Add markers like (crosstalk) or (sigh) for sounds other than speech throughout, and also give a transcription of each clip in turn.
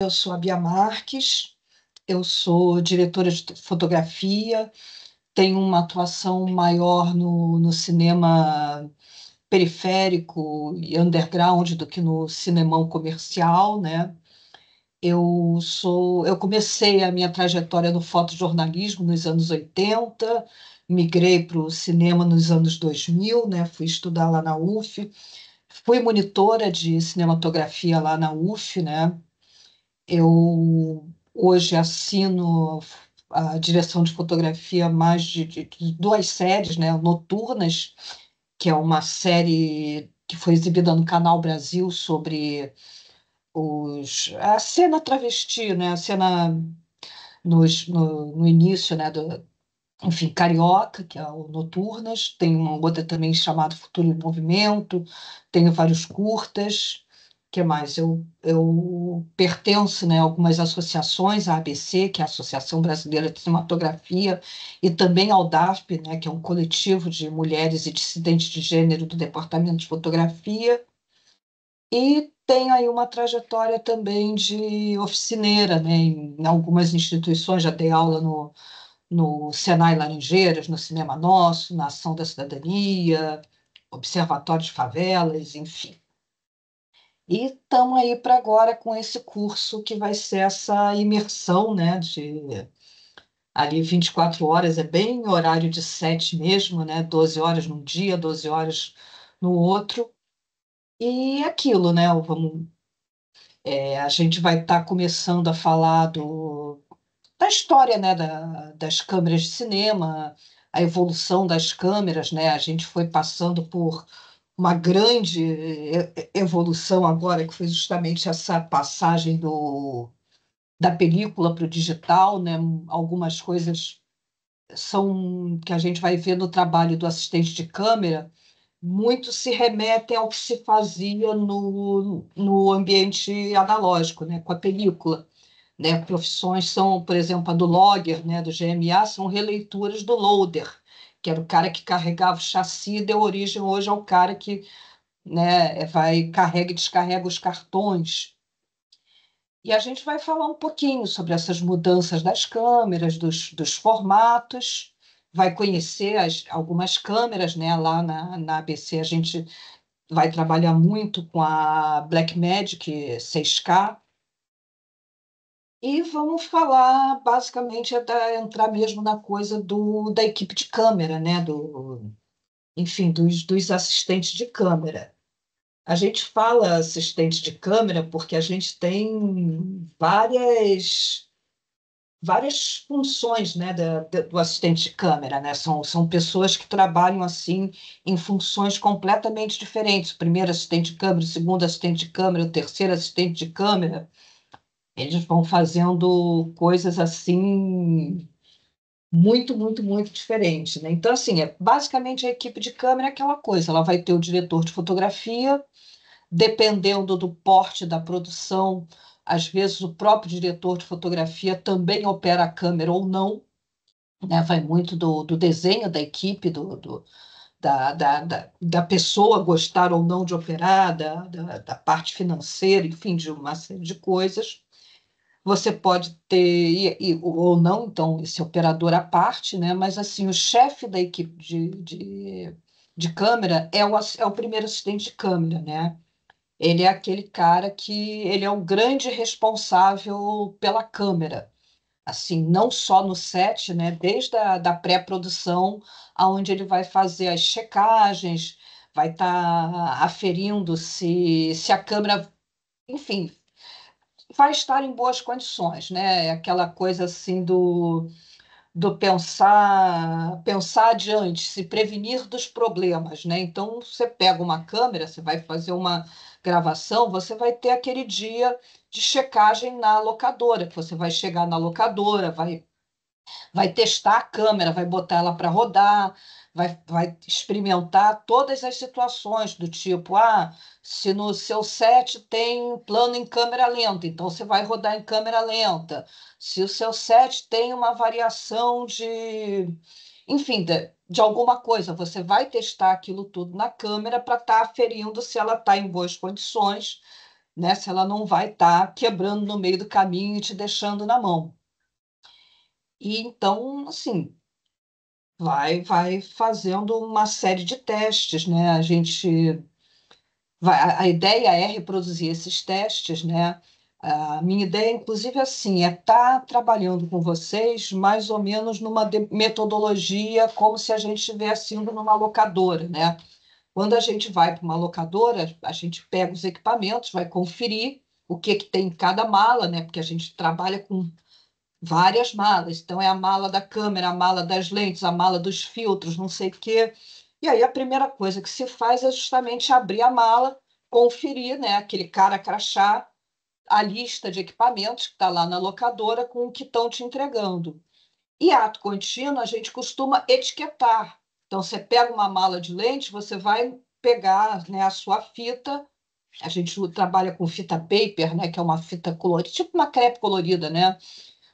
Eu sou a Bia Marques, eu sou diretora de fotografia, tenho uma atuação maior no, no cinema periférico e underground do que no cinemão comercial, né? Eu sou, eu comecei a minha trajetória no fotojornalismo nos anos 80, migrei para o cinema nos anos 2000, né? Fui estudar lá na UF, fui monitora de cinematografia lá na UF, né? Eu hoje assino a direção de fotografia mais de, de, de duas séries, né? Noturnas, que é uma série que foi exibida no Canal Brasil sobre os, a cena travesti, né? A cena nos, no, no início, né? Do, enfim, Carioca, que é o Noturnas, tem uma outra também chamada Futuro em Movimento, tenho vários curtas, que mais? Eu, eu pertenço né, a algumas associações, a ABC, que é a Associação Brasileira de Cinematografia, e também ao DAFP né, que é um coletivo de mulheres e dissidentes de gênero do Departamento de Fotografia. E tenho aí uma trajetória também de oficineira né, em algumas instituições, já dei aula no, no Senai Laranjeiras, no Cinema Nosso, na Ação da Cidadania, Observatório de Favelas, enfim. E estamos aí para agora com esse curso que vai ser essa imersão, né? De ali 24 horas, é bem horário de sete mesmo, né? 12 horas num dia, 12 horas no outro. E aquilo, né? Vamos, é, a gente vai estar tá começando a falar do, da história né? Da, das câmeras de cinema, a evolução das câmeras, né? A gente foi passando por uma grande eh, eh, evolução agora, que foi justamente essa passagem do, da película para o digital, né? algumas coisas são que a gente vai ver no trabalho do assistente de câmera, muito se remetem ao que se fazia no, no ambiente analógico, né? com a película. Né? Profissões são, por exemplo, a do logger, né? do GMA, são releituras do loader, que era o cara que carregava o chassi e deu origem hoje ao cara que né, é, vai carrega e descarrega os cartões. E a gente vai falar um pouquinho sobre essas mudanças das câmeras, dos, dos formatos, vai conhecer as, algumas câmeras, né? Lá na, na ABC a gente vai trabalhar muito com a Blackmagic 6K, e vamos falar basicamente até entrar mesmo na coisa do, da equipe de câmera, né? Do, enfim, dos, dos assistentes de câmera. A gente fala assistente de câmera porque a gente tem várias várias funções né, da, da, do assistente de câmera. Né? São, são pessoas que trabalham assim em funções completamente diferentes. O primeiro assistente de câmera, o segundo assistente de câmera, o terceiro assistente de câmera. Eles vão fazendo coisas assim muito, muito, muito diferente, né? Então, assim, é basicamente a equipe de câmera é aquela coisa, ela vai ter o diretor de fotografia, dependendo do porte da produção, às vezes o próprio diretor de fotografia também opera a câmera ou não, né? Vai muito do, do desenho da equipe, do, do da, da, da, da, pessoa gostar ou não de operar, da, da, da parte financeira, enfim, de uma série de coisas. Você pode ter, e, e, ou não, então, esse operador à parte, né? mas assim, o chefe da equipe de, de, de câmera é o, é o primeiro assistente de câmera, né? Ele é aquele cara que ele é o grande responsável pela câmera assim, não só no set, né, desde a da pré-produção, aonde ele vai fazer as checagens, vai estar tá aferindo se, se a câmera, enfim, vai estar em boas condições, né? Aquela coisa assim do, do pensar, pensar adiante, se prevenir dos problemas, né? Então você pega uma câmera, você vai fazer uma gravação, você vai ter aquele dia de checagem na locadora, que você vai chegar na locadora, vai vai testar a câmera, vai botar ela para rodar, vai, vai experimentar todas as situações do tipo, ah, se no seu set tem plano em câmera lenta, então você vai rodar em câmera lenta. Se o seu set tem uma variação de, enfim, de, de alguma coisa, você vai testar aquilo tudo na câmera para estar tá aferindo se ela está em boas condições, né? Se ela não vai estar tá quebrando no meio do caminho e te deixando na mão. E então, assim, vai, vai fazendo uma série de testes, né? A gente vai, a, ideia é reproduzir esses testes, né? A minha ideia, inclusive, é assim, é estar tá trabalhando com vocês mais ou menos numa metodologia como se a gente estivesse indo numa locadora, né? Quando a gente vai para uma locadora, a gente pega os equipamentos, vai conferir o que, que tem em cada mala, né? Porque a gente trabalha com várias malas. Então, é a mala da câmera, a mala das lentes, a mala dos filtros, não sei o quê. E aí, a primeira coisa que se faz é justamente abrir a mala, conferir, né, aquele cara crachá, a lista de equipamentos que está lá na locadora com o que estão te entregando. E ato contínuo, a gente costuma etiquetar. Então, você pega uma mala de lente, você vai pegar né, a sua fita. A gente trabalha com fita paper, né, que é uma fita colorida, tipo uma crepe colorida, né?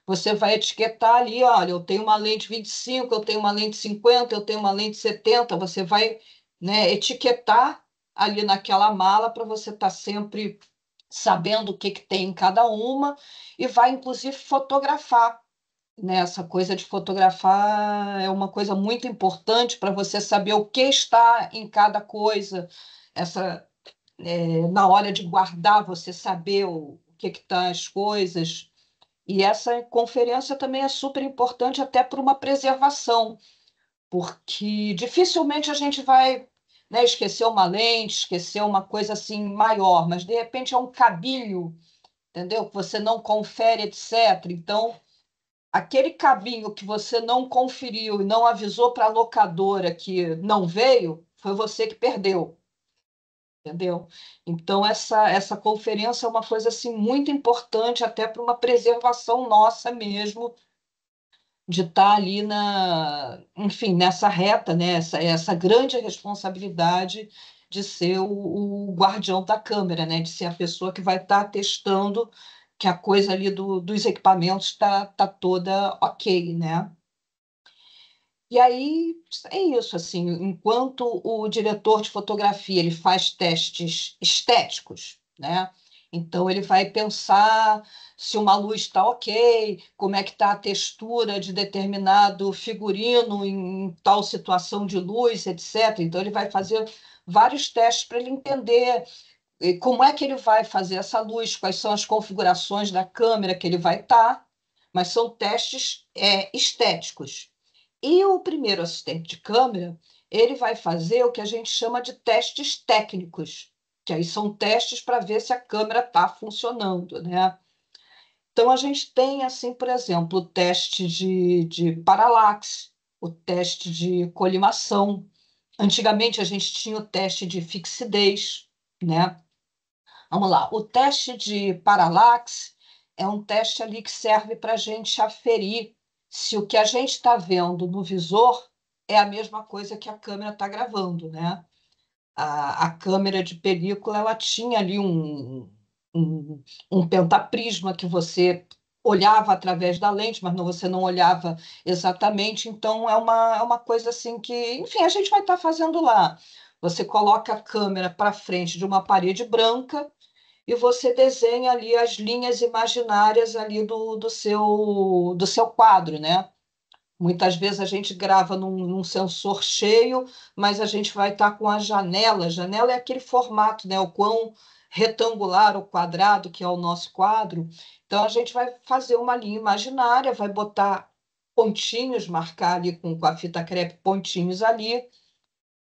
Você vai etiquetar ali, olha, eu tenho uma lente 25, eu tenho uma lente 50, eu tenho uma lente 70, você vai né, etiquetar ali naquela mala para você estar tá sempre sabendo o que, que tem em cada uma e vai, inclusive, fotografar. Né? Essa coisa de fotografar é uma coisa muito importante para você saber o que está em cada coisa. Essa, é, na hora de guardar, você saber o, que estão tá as coisas. E essa conferência também é super importante até para uma preservação, porque dificilmente a gente vai né, esquecer uma lente, esquecer uma coisa assim maior, mas de repente é um cabinho, entendeu? Que você não confere, etc. Então, aquele cabinho que você não conferiu e não avisou para a locadora que não veio, foi você que perdeu entendeu? Então essa essa conferência é uma coisa assim muito importante até para uma preservação nossa mesmo de estar tá ali na, enfim, nessa reta, né? Essa, essa grande responsabilidade de ser o, o guardião da câmera, né? De ser a pessoa que vai estar tá testando que a coisa ali do, dos equipamentos está tá toda ok, né? E aí é isso, assim, enquanto o diretor de fotografia ele faz testes estéticos, né? Então ele vai pensar se uma luz está ok, como é que está a textura de determinado figurino em tal situação de luz, etc. Então ele vai fazer vários testes para ele entender eh, como é que ele vai fazer essa luz, quais são as configurações da câmera que ele vai estar, tá, mas são testes é, estéticos. E o primeiro assistente de câmera, ele vai fazer o que a gente chama de testes técnicos, que aí são testes para ver se a câmera está funcionando, né? Então, a gente tem, assim, por exemplo, o teste de, de paralaxe, o teste de colimação. Antigamente, a gente tinha o teste de fixidez, né? Vamos lá, o teste de paralaxe é um teste ali que serve para a gente aferir se o que a gente está vendo no visor é a mesma coisa que a câmera está gravando, né? A, a, câmera de película ela tinha ali um, um, um, pentaprisma que você olhava através da lente, mas não, você não olhava exatamente. Então é uma, é uma coisa assim que, enfim, a gente vai estar tá fazendo lá. Você coloca a câmera para frente de uma parede branca e você desenha ali as linhas imaginárias ali do, do, seu, do seu quadro, né? Muitas vezes a gente grava num, num sensor cheio, mas a gente vai estar tá com a janela. Janela é aquele formato, né? O quão retangular ou quadrado que é o nosso quadro. Então a gente vai fazer uma linha imaginária, vai botar pontinhos, marcar ali com, com a fita crepe pontinhos ali,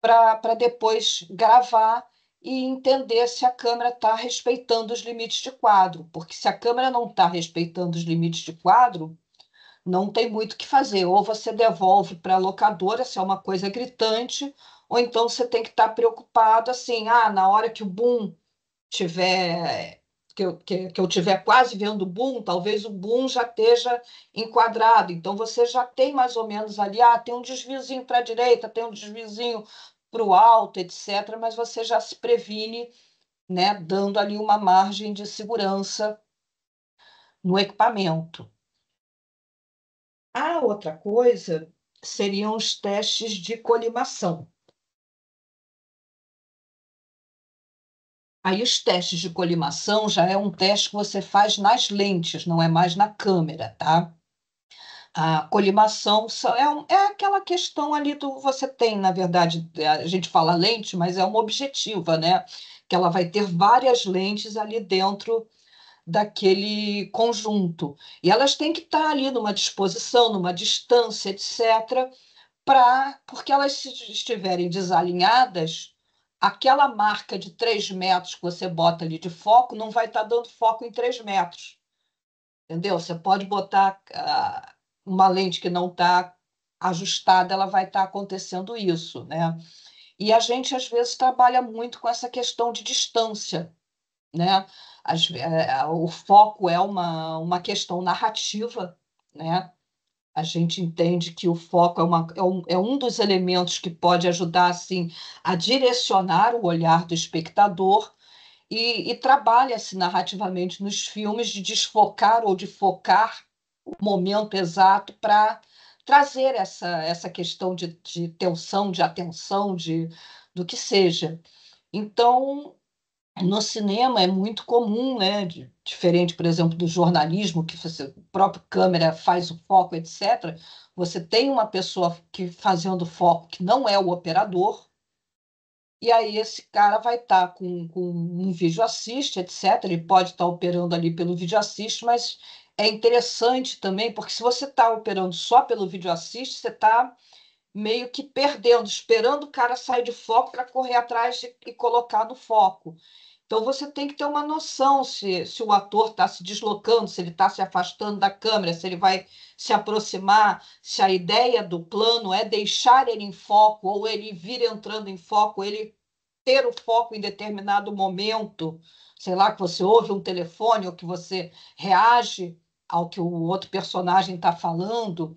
para depois gravar e entender se a Câmara está respeitando os limites de quadro, porque se a Câmara não está respeitando os limites de quadro, não tem muito o que fazer. Ou você devolve para a locadora, se é uma coisa gritante, ou então você tem que estar tá preocupado assim, ah, na hora que o boom tiver que eu, que, que eu tiver quase vendo o boom, talvez o boom já esteja enquadrado. Então, você já tem mais ou menos ali, ah, tem um desviozinho para a direita, tem um desviozinho para o alto, etc., mas você já se previne, né, dando ali uma margem de segurança no equipamento. A outra coisa seriam os testes de colimação. Aí os testes de colimação já é um teste que você faz nas lentes, não é mais na câmera, tá? A colimação é, um, é aquela questão ali do você tem, na verdade, é, a gente fala lente, mas é uma objetiva, né? Que ela vai ter várias lentes ali dentro daquele conjunto. E elas têm que estar ali numa disposição, numa distância, etc., para porque elas se estiverem desalinhadas, aquela marca de 3 metros que você bota ali de foco não vai estar dando foco em 3 metros. Entendeu? Você pode botar ah, uma lente que não está ajustada, ela vai estar tá acontecendo isso, né? E a gente, às vezes, trabalha muito com essa questão de distância, né? As, é, é, o foco é uma, uma questão narrativa, né? A gente entende que o foco é, uma, é, um, é um dos elementos que pode ajudar, assim, a direcionar o olhar do espectador e, e trabalha-se narrativamente nos filmes de desfocar ou de focar o momento exato para trazer essa, essa questão de, de tensão, de atenção, de, do que seja. Então, no cinema é muito comum, né? diferente, por exemplo, do jornalismo, que você, o próprio câmera faz o foco, etc. Você tem uma pessoa que fazendo foco que não é o operador, e aí esse cara vai estar tá com, com um vídeo assiste etc. Ele pode estar tá operando ali pelo vídeo assiste mas é interessante também, porque se você está operando só pelo vídeo assist, você está meio que perdendo, esperando o cara sair de foco para correr atrás e colocar no foco. Então você tem que ter uma noção se, se o ator está se deslocando, se ele está se afastando da câmera, se ele vai se aproximar, se a ideia do plano é deixar ele em foco, ou ele vir entrando em foco, ele ter o foco em determinado momento, sei lá, que você ouve um telefone ou que você reage ao que o outro personagem está falando.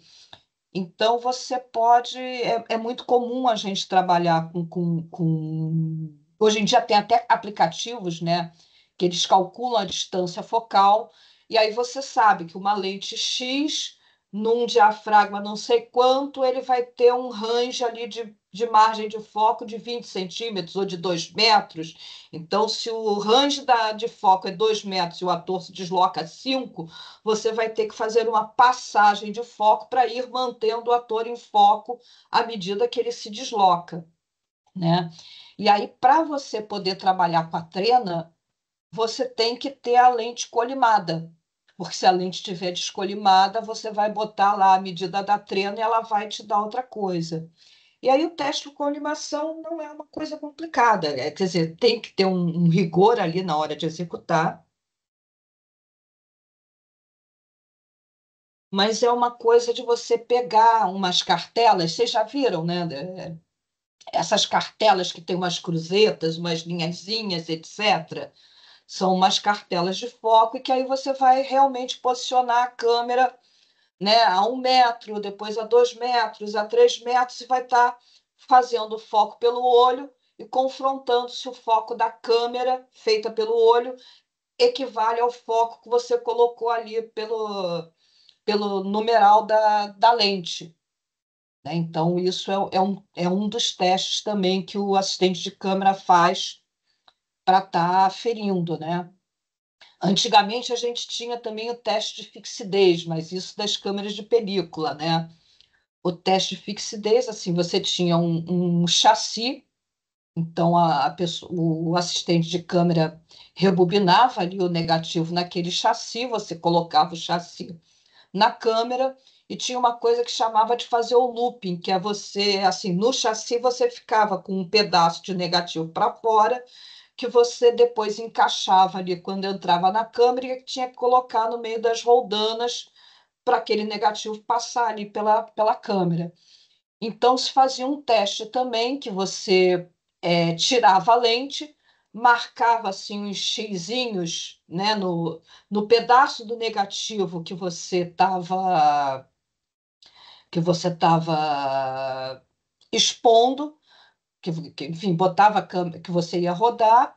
Então, você pode. É, é, muito comum a gente trabalhar com, com, com. Hoje em dia tem até aplicativos, né? Que eles calculam a distância focal, e aí você sabe que uma lente X, num diafragma não sei quanto, ele vai ter um range ali de de margem de foco de 20 centímetros ou de 2 metros. Então, se o range da, de foco é 2 metros e o ator se desloca 5, você vai ter que fazer uma passagem de foco para ir mantendo o ator em foco à medida que ele se desloca. Né? E aí, para você poder trabalhar com a trena, você tem que ter a lente colimada, porque se a lente estiver descolimada, você vai botar lá a medida da trena e ela vai te dar outra coisa. E aí o teste com animação não é uma coisa complicada, é quer dizer, tem que ter um, um rigor ali na hora de executar, mas é uma coisa de você pegar umas cartelas, vocês já viram, né? É, essas cartelas que tem umas cruzetas, umas linhazinhas, etc. São umas cartelas de foco e que aí você vai realmente posicionar a câmera né, a um metro, depois a dois metros, a três metros, e vai estar tá fazendo foco pelo olho e confrontando se o foco da câmera feita pelo olho equivale ao foco que você colocou ali pelo, pelo numeral da, da lente. Né? Então, isso é, é, um, é um dos testes também que o assistente de câmera faz para estar tá ferindo, né? Antigamente a gente tinha também o teste de fixidez, mas isso das câmeras de película, né? O teste de fixidez, assim, você tinha um, um chassi, então a, a pessoa, o assistente de câmera rebobinava ali o negativo naquele chassi, você colocava o chassi na câmera e tinha uma coisa que chamava de fazer o looping, que é você, assim, no chassi você ficava com um pedaço de negativo para fora que você depois encaixava ali quando entrava na câmera e tinha que colocar no meio das roldanas para aquele negativo passar ali pela, pela câmera. Então, se fazia um teste também que você é, tirava a lente, marcava assim uns xizinhos né, no, no pedaço do negativo que você estava que você estava expondo que, que enfim, botava a câmera que você ia rodar,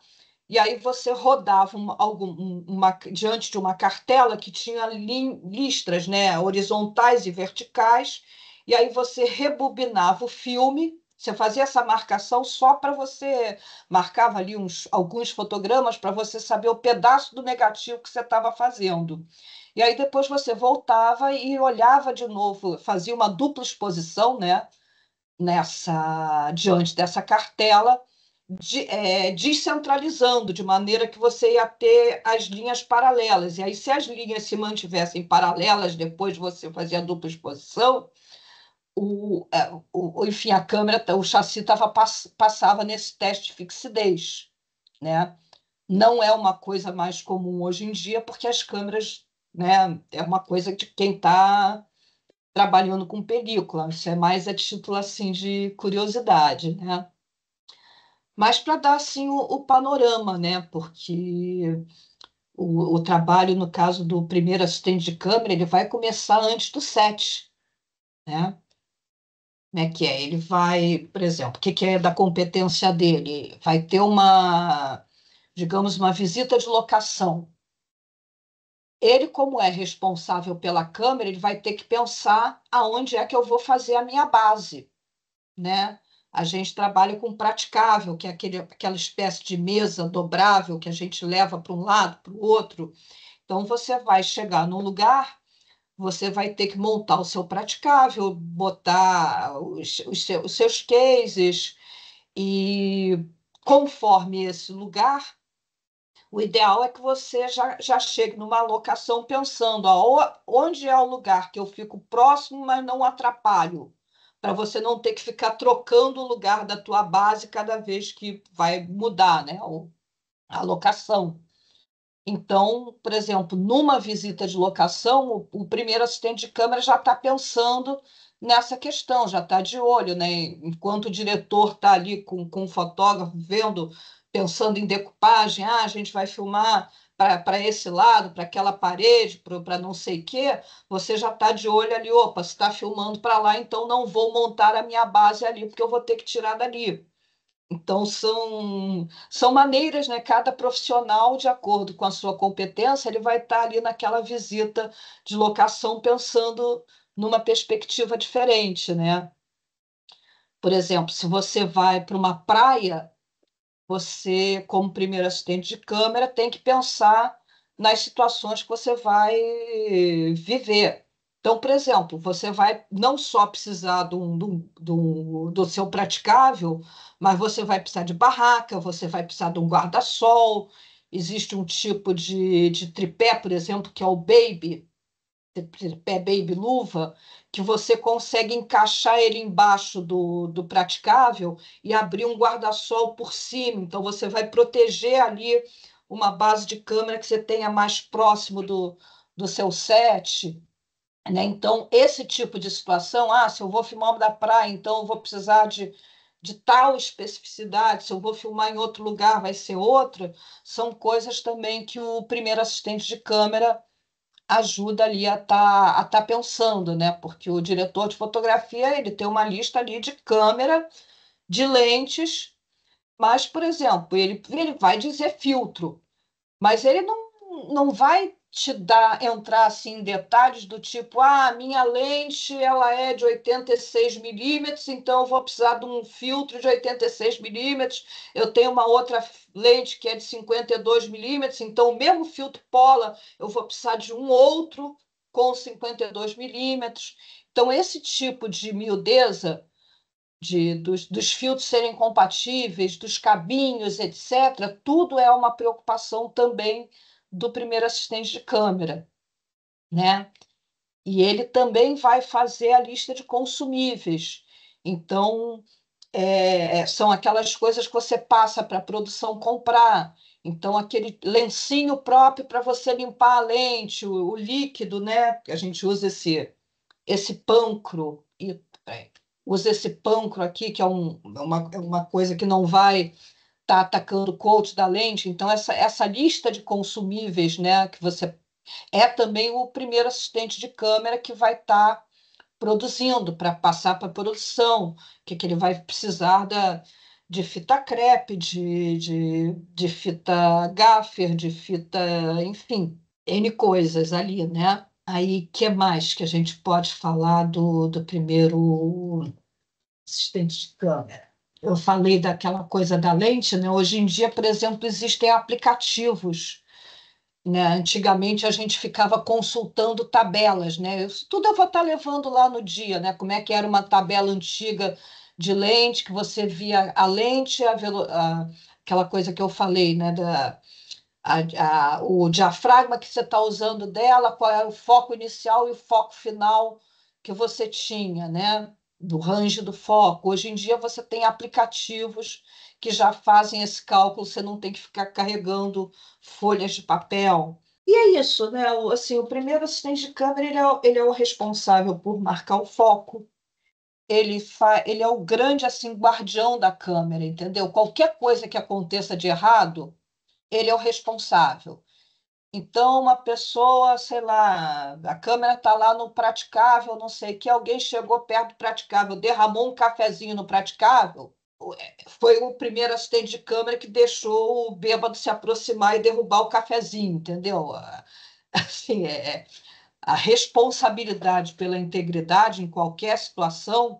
e aí você rodava uma, algum, uma, diante de uma cartela que tinha lin, listras né, horizontais e verticais, e aí você rebobinava o filme, você fazia essa marcação só para você, marcava ali uns, alguns fotogramas para você saber o pedaço do negativo que você estava fazendo. E aí depois você voltava e olhava de novo, fazia uma dupla exposição, né? nessa diante dessa cartela, de, é, descentralizando de maneira que você ia ter as linhas paralelas. E aí, se as linhas se mantivessem paralelas depois de você fazer a dupla exposição, é, o, o, enfim, a câmera, o chassi tava, passava nesse teste de fixidez, né? Não é uma coisa mais comum hoje em dia, porque as câmeras, né, é uma coisa de quem está trabalhando com película. Isso é mais a título assim de curiosidade, né? Mas para dar assim o, o, panorama, né? Porque o, o, trabalho no caso do primeiro assistente de câmera ele vai começar antes do set, né? Como é que é? Ele vai, por exemplo, o que, que é da competência dele? Vai ter uma, digamos, uma visita de locação, ele, como é responsável pela Câmara, ele vai ter que pensar aonde é que eu vou fazer a minha base, né? A gente trabalha com praticável, que é aquele, aquela espécie de mesa dobrável que a gente leva para um lado, para o outro. Então, você vai chegar num lugar, você vai ter que montar o seu praticável, botar os, os, seus, os seus cases, e conforme esse lugar, o ideal é que você já, já chegue numa locação pensando ó, onde é o lugar que eu fico próximo, mas não atrapalho, para você não ter que ficar trocando o lugar da tua base cada vez que vai mudar né, a locação. Então, por exemplo, numa visita de locação, o, o primeiro assistente de câmera já está pensando nessa questão, já está de olho, né? Enquanto o diretor está ali com, com o fotógrafo vendo pensando em decupagem, ah, a gente vai filmar para esse lado, para aquela parede, para não sei o quê, você já está de olho ali, opa, você está filmando para lá, então não vou montar a minha base ali, porque eu vou ter que tirar dali. Então, são, são maneiras, né? Cada profissional, de acordo com a sua competência, ele vai estar tá ali naquela visita de locação pensando numa perspectiva diferente, né? Por exemplo, se você vai para uma praia, você, como primeiro assistente de câmera, tem que pensar nas situações que você vai viver. Então, por exemplo, você vai não só precisar do, do, do, do seu praticável, mas você vai precisar de barraca, você vai precisar de um guarda-sol. Existe um tipo de, de tripé, por exemplo, que é o baby, pé baby luva, que você consegue encaixar ele embaixo do, do praticável e abrir um guarda-sol por cima. Então, você vai proteger ali uma base de câmera que você tenha mais próximo do, do seu set. Né? Então, esse tipo de situação, ah, se eu vou filmar da praia, então eu vou precisar de, de tal especificidade, se eu vou filmar em outro lugar, vai ser outra, são coisas também que o primeiro assistente de câmera ajuda ali a tá, a tá pensando, né? Porque o diretor de fotografia ele tem uma lista ali de câmera, de lentes, mas, por exemplo, ele, ele vai dizer filtro, mas ele não, não vai te dar entrar assim em detalhes do tipo, ah, minha lente ela é de 86 milímetros, então eu vou precisar de um filtro de 86 milímetros, eu tenho uma outra lente que é de 52 milímetros, então o mesmo filtro Pola eu vou precisar de um outro com 52 milímetros. Então esse tipo de miudeza de, dos, dos filtros serem compatíveis, dos cabinhos, etc., tudo é uma preocupação também do primeiro assistente de câmera, né? E ele também vai fazer a lista de consumíveis. Então, é, é, são aquelas coisas que você passa para a produção comprar. Então, aquele lencinho próprio para você limpar a lente, o, o, líquido, né? Porque a gente usa esse, esse pancro. E, é, usa esse pancro aqui, que é um, é uma, é uma coisa que não vai tá atacando o coach da lente. Então, essa, essa lista de consumíveis, né, que você é também o primeiro assistente de câmera que vai estar tá produzindo, para passar para produção, que, que ele vai precisar da, de fita crepe, de, de, de fita gaffer, de fita, enfim, N coisas ali, né? Aí, que mais que a gente pode falar do, do primeiro assistente de câmera? Eu falei daquela coisa da lente, né? Hoje em dia, por exemplo, existem aplicativos né? Antigamente a gente ficava consultando tabelas, né? Isso tudo eu vou estar tá levando lá no dia, né? Como é que era uma tabela antiga de lente, que você via a lente, a velo... a... aquela coisa que eu falei, né? Da... A... o diafragma que você está usando dela, qual era é o foco inicial e o foco final que você tinha, né? Do range do foco. Hoje em dia você tem aplicativos que já fazem esse cálculo, você não tem que ficar carregando folhas de papel. E é isso, né? O, assim, o primeiro assistente de câmera ele é, ele é o responsável por marcar o foco. Ele, fa, ele é o grande assim guardião da câmera, entendeu? Qualquer coisa que aconteça de errado, ele é o responsável. Então, uma pessoa, sei lá, a câmera está lá no praticável, não sei o que, alguém chegou perto do praticável, derramou um cafezinho no praticável, é, foi o primeiro assistente de câmera que deixou o bêbado se aproximar e derrubar o cafezinho, entendeu? (laughs) Assim, é, é, a responsabilidade pela integridade em qualquer situação,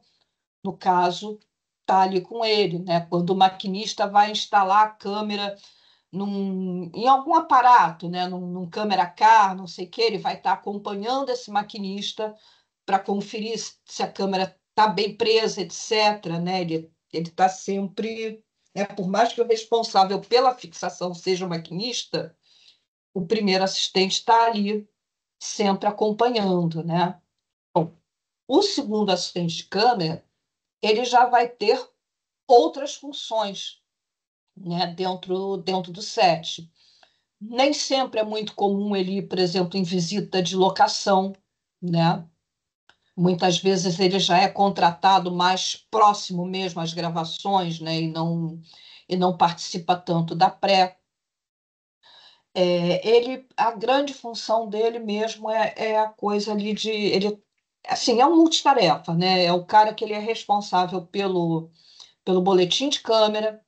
no caso, está ali com ele, né? Quando o maquinista vai instalar a câmera num, em algum aparato, né? Num, num câmera car, não sei o que, ele vai estar tá acompanhando esse maquinista para conferir se a câmera está bem presa, etc. Né? Ele ele está sempre, né, por mais que o responsável pela fixação seja o maquinista, o primeiro assistente está ali sempre acompanhando, né? Bom, o segundo assistente de câmera, ele já vai ter outras funções, né, dentro dentro do set. Nem sempre é muito comum ele ir, por exemplo, em visita de locação, né? muitas vezes ele já é contratado mais próximo mesmo às gravações, né, e não e não participa tanto da pré. É, ele, a grande função dele mesmo é, é a coisa ali de ele, assim, é um multitarefa, né? É o cara que ele é responsável pelo pelo boletim de câmera,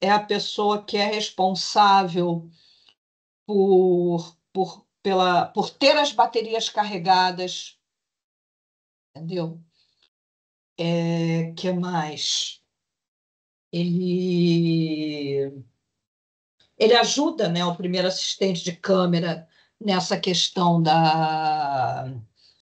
é a pessoa que é responsável por, por, pela, por ter as baterias carregadas entendeu? É, que mais? Ele, ele ajuda né, o primeiro assistente de câmera nessa questão da,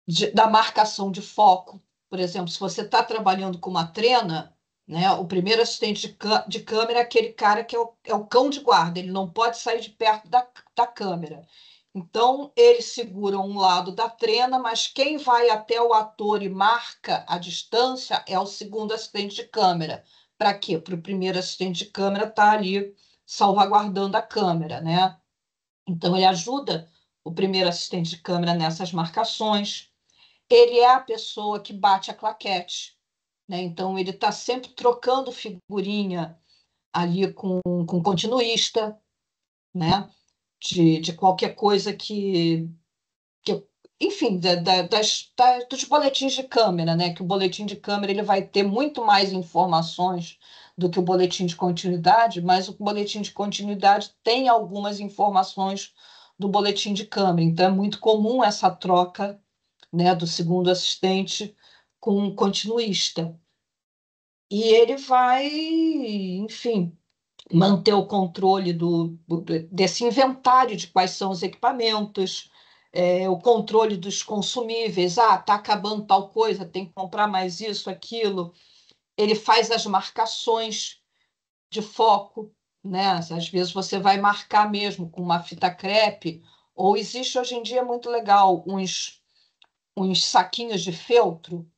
de, da marcação de foco. Por exemplo, se você está trabalhando com uma trena, né, o primeiro assistente de, de câmera é aquele cara que é o, é o cão de guarda, ele não pode sair de perto da, da câmera. Então, eles seguram um lado da trena, mas quem vai até o ator e marca a distância é o segundo assistente de câmera. Para quê? Para o primeiro assistente de câmera estar tá ali salvaguardando a câmera, né? Então, ele ajuda o primeiro assistente de câmera nessas marcações. Ele é a pessoa que bate a claquete, né? Então, ele está sempre trocando figurinha ali com, com continuista, né? de, de qualquer coisa que, que enfim, da, da, das, da, dos boletins de câmera, né? Que o boletim de câmera ele vai ter muito mais informações do que o boletim de continuidade, mas o boletim de continuidade tem algumas informações do boletim de câmera. Então é muito comum essa troca, né, do segundo assistente com o continuista. E ele vai, enfim, manter o controle do, desse inventário de quais são os equipamentos, é, o controle dos consumíveis. Ah, está acabando tal coisa, tem que comprar mais isso, aquilo. Ele faz as marcações de foco, né? Às vezes você vai marcar mesmo com uma fita crepe, ou existe hoje em dia muito legal uns, uns saquinhos de feltro.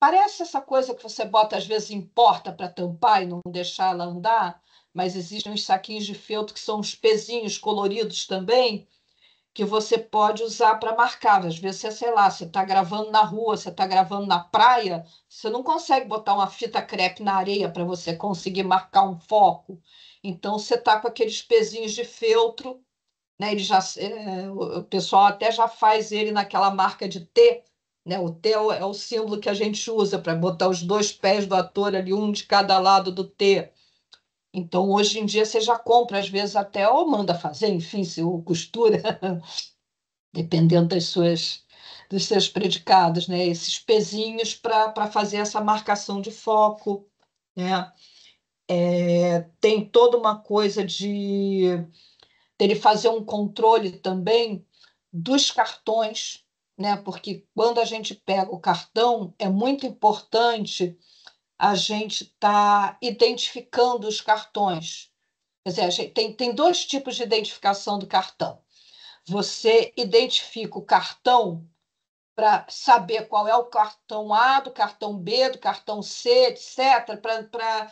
Parece essa coisa que você bota às vezes em porta para tampar e não deixar ela andar mas existem uns saquinhos de feltro que são uns pezinhos coloridos também, que você pode usar para marcar. Às vezes, você, sei lá, você está gravando na rua, você está gravando na praia, você não consegue botar uma fita crepe na areia para você conseguir marcar um foco. Então, você está com aqueles pezinhos de feltro, né? Ele já, é, o pessoal até já faz ele naquela marca de T, né? O T é o é símbolo que a gente usa para botar os dois pés do ator ali, um de cada lado do T. Então, hoje em dia, você já compra, às vezes até, ou manda fazer, enfim, se ou costura, (laughs) dependendo das suas, dos seus predicados, né? esses pezinhos para fazer essa marcação de foco. Né? É, tem toda uma coisa de ele fazer um controle também dos cartões, né? porque quando a gente pega o cartão, é muito importante a gente está identificando os cartões. Quer dizer, a gente tem, tem dois tipos de identificação do cartão. Você identifica o cartão para saber qual é o cartão A, do cartão B, do cartão C, etc. Para,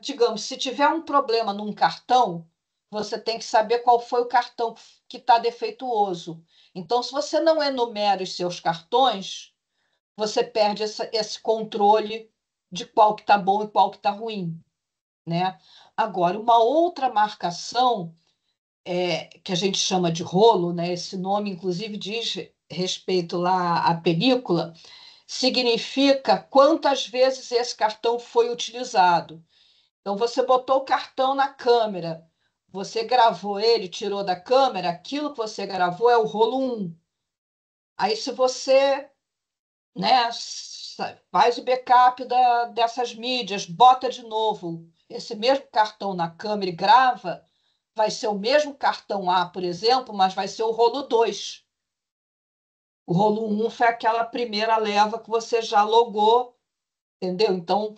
digamos, se tiver um problema num cartão, você tem que saber qual foi o cartão que está defeituoso. Então, se você não enumera os seus cartões, você perde essa, esse controle de qual que está bom e qual que está ruim. Né? Agora, uma outra marcação é, que a gente chama de rolo, né? esse nome inclusive diz respeito lá à película, significa quantas vezes esse cartão foi utilizado. Então, você botou o cartão na câmera, você gravou ele, tirou da câmera, aquilo que você gravou é o rolo 1. Aí, se você né, faz o backup da, dessas mídias, bota de novo esse mesmo cartão na câmera e grava, vai ser o mesmo cartão A, por exemplo, mas vai ser o rolo 2. O rolo 1 um foi aquela primeira leva que você já logou, entendeu? Então,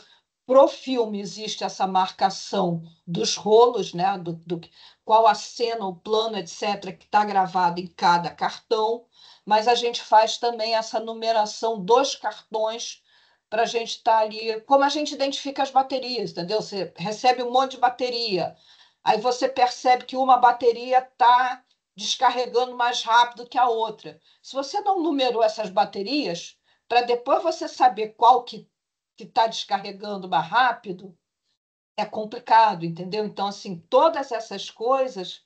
pro filme existe essa marcação dos rolos, né? Do, do qual a cena, o plano, etc., que está gravado em cada cartão mas a gente faz também essa numeração dos cartões para a gente estar tá ali, como a gente identifica as baterias, entendeu? Você recebe um monte de bateria, aí você percebe que uma bateria está descarregando mais rápido que a outra. Se você não numerou essas baterias, para depois você saber qual que está descarregando mais rápido, é complicado, entendeu? Então, assim, todas essas coisas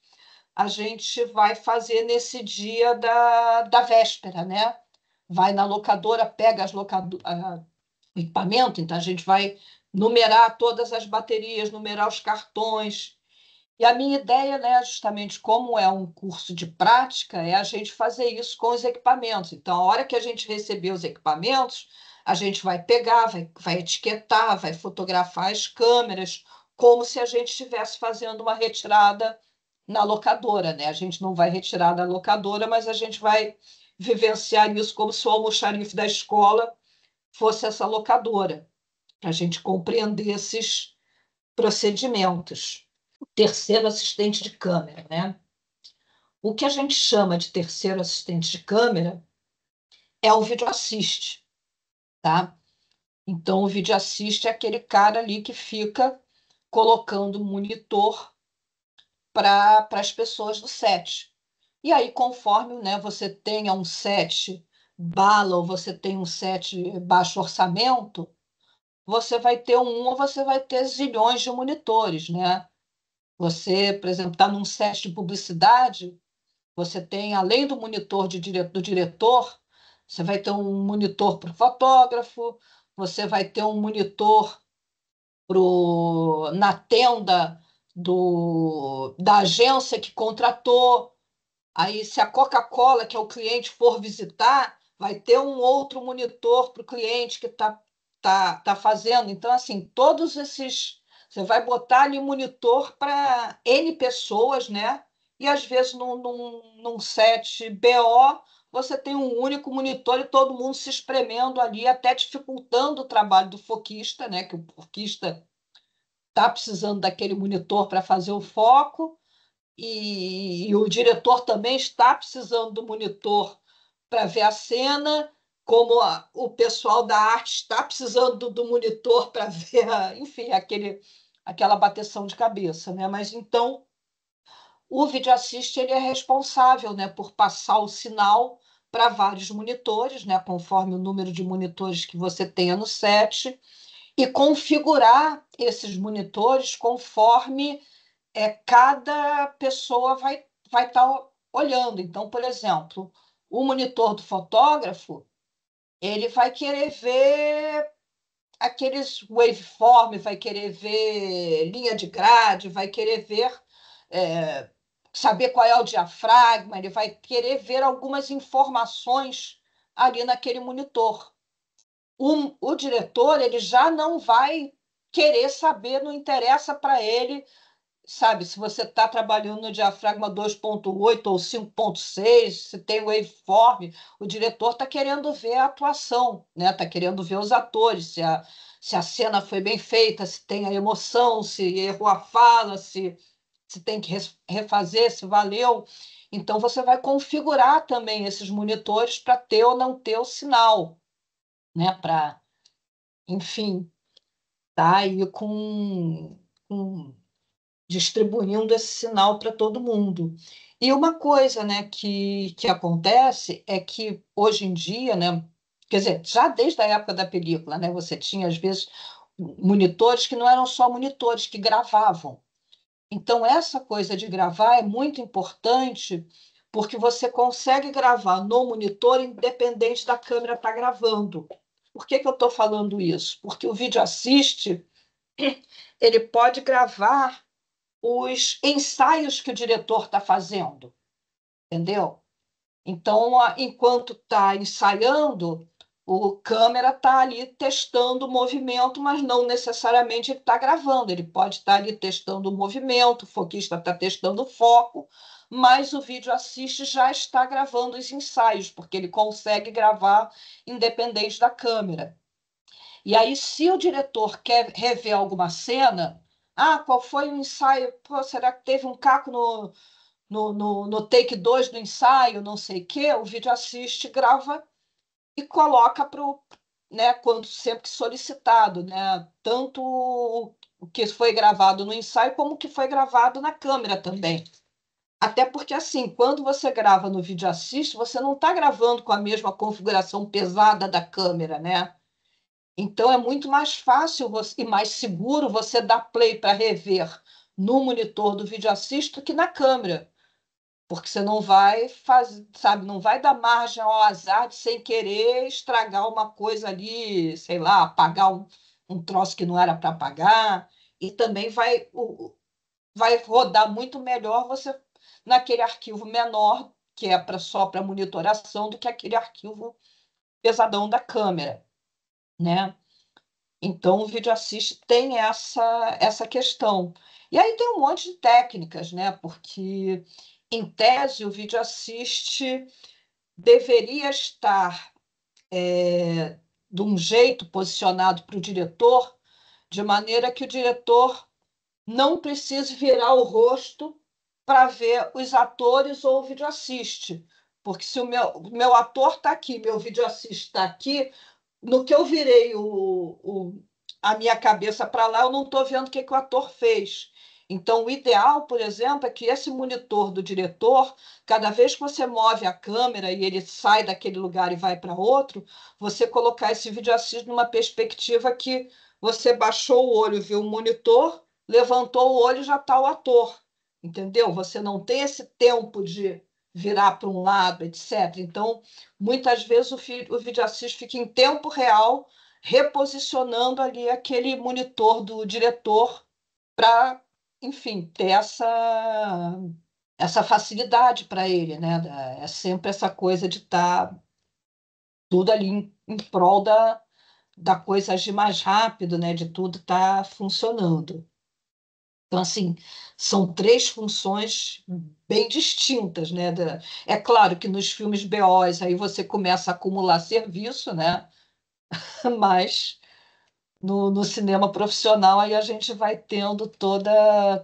a gente vai fazer nesse dia da, da véspera, né? Vai na locadora, pega as locado, a, equipamento, então a gente vai numerar todas as baterias, numerar os cartões. E a minha ideia, né, justamente como é um curso de prática, é a gente fazer isso com os equipamentos. Então, a hora que a gente receber os equipamentos, a gente vai pegar, vai, vai etiquetar, vai fotografar as câmeras, como se a gente estivesse fazendo uma retirada na locadora, né? A gente não vai retirar da locadora, mas a gente vai vivenciar isso como se o almoxarife da escola fosse essa locadora, para a gente compreender esses procedimentos. O terceiro assistente de câmera, né? O que a gente chama de terceiro assistente de câmera é o vídeo assiste, tá? Então, o vídeo assiste é aquele cara ali que fica colocando monitor para as pessoas do set. E aí, conforme né, você tenha um set bala ou você tem um set baixo orçamento, você vai ter um ou você vai ter zilhões de monitores, né? Você, por exemplo, está num set de publicidade, você tem, além do monitor de dire... do diretor, você vai ter um monitor para o fotógrafo, você vai ter um monitor pro, na tenda do, da agência que contratou. Aí, se a Coca-Cola, que é o cliente, for visitar, vai ter um outro monitor para o cliente que está tá, tá fazendo. Então, assim, todos esses. Você vai botar ali monitor para N pessoas, né? E às vezes num, num, num set BO você tem um único monitor e todo mundo se espremendo ali, até dificultando o trabalho do foquista, né? Que o foquista está precisando daquele monitor para fazer o foco, e, e, o diretor também está precisando do monitor para ver a cena, como a, o pessoal da arte está precisando do, monitor para (laughs) ver, a, enfim, aquele, aquela bateção de cabeça. Né? Mas então, o videoassist ele é responsável né, por passar o sinal para vários monitores, né, conforme o número de monitores que você tenha no set e configurar esses monitores conforme é, cada pessoa vai vai estar tá olhando. Então, por exemplo, o monitor do fotógrafo ele vai querer ver aqueles waveform, vai querer ver linha de grade, vai querer ver é, saber qual é o diafragma, ele vai querer ver algumas informações ali naquele monitor o, o diretor ele já não vai querer saber, não interessa para ele, sabe, se você está trabalhando no diafragma 2.8 ou 5.6, se tem waveform, o diretor está querendo ver a atuação, né? Está querendo ver os atores, se a, se a cena foi bem feita, se tem a emoção, se errou a fala, se, se tem que refazer, se valeu. Então você vai configurar também esses monitores para ter ou não ter o sinal, né? Para, enfim, tá aí com, com distribuindo esse sinal para todo mundo. E uma coisa, né, que, que acontece é que hoje em dia, né, quer dizer, já desde a época da película, né, você tinha às vezes monitores que não eram só monitores que gravavam. Então essa coisa de gravar é muito importante porque você consegue gravar no monitor independente da câmera estar tá gravando. Por que, que eu estou falando isso? Porque o vídeo assiste, ele pode gravar os ensaios que o diretor está fazendo, entendeu? Então, enquanto está ensaiando, o câmera está ali testando o movimento, mas não necessariamente ele está gravando. Ele pode estar tá ali testando o movimento, o foquista está testando o foco, mas o vídeo assiste já está gravando os ensaios, porque ele consegue gravar independente da câmera. E aí, se o diretor quer rever alguma cena, ah, qual foi o ensaio? Pô, será que teve um caco no, no, no, no take 2 do ensaio? Não sei o quê. O vídeo assiste, grava e coloca para o, né, quando sempre que solicitado, né, tanto o que foi gravado no ensaio como o que foi gravado na câmera também. Até porque, assim, quando você grava no vídeo assiste você não está gravando com a mesma configuração pesada da câmera, né? Então, é muito mais fácil e mais seguro você dar play para rever no monitor do vídeo assist do que na câmera porque você não vai fazer, sabe, não vai dar margem ao azar de sem querer estragar uma coisa ali, sei lá, apagar um, um troço que não era para apagar, e também vai, o, vai rodar muito melhor você naquele arquivo menor, que é pra, só para monitoração, do que aquele arquivo pesadão da câmera, né? Então, o vídeo assist tem essa, essa questão. E aí tem um monte de técnicas, né? Porque em tese, o vídeo assiste deveria estar é, de um jeito posicionado para o diretor, de maneira que o diretor não precise virar o rosto para ver os atores ou o vídeo assiste. Porque se o meu, meu ator está aqui, meu vídeo assiste está aqui, no que eu virei o, o a minha cabeça para lá, eu não estou vendo o que, que o ator fez. Então, o ideal, por exemplo, é que esse monitor do diretor, cada vez que você move a câmera e ele sai daquele lugar e vai para outro, você colocar esse vídeo assist numa perspectiva que você baixou o olho, viu o monitor, levantou o olho e já está o ator. Entendeu? Você não tem esse tempo de virar para um lado, etc. Então, muitas vezes o, o vídeo assist fica em tempo real reposicionando ali aquele monitor do diretor para enfim, ter essa, essa facilidade para ele, né? É sempre essa coisa de estar tá tudo ali em, em prol da, da coisa agir mais rápido, né? De tudo estar tá funcionando. Então, assim, são três funções bem distintas, né? É claro que nos filmes BOs aí você começa a acumular serviço, né? (laughs) Mas no, no cinema profissional, aí a gente vai tendo toda,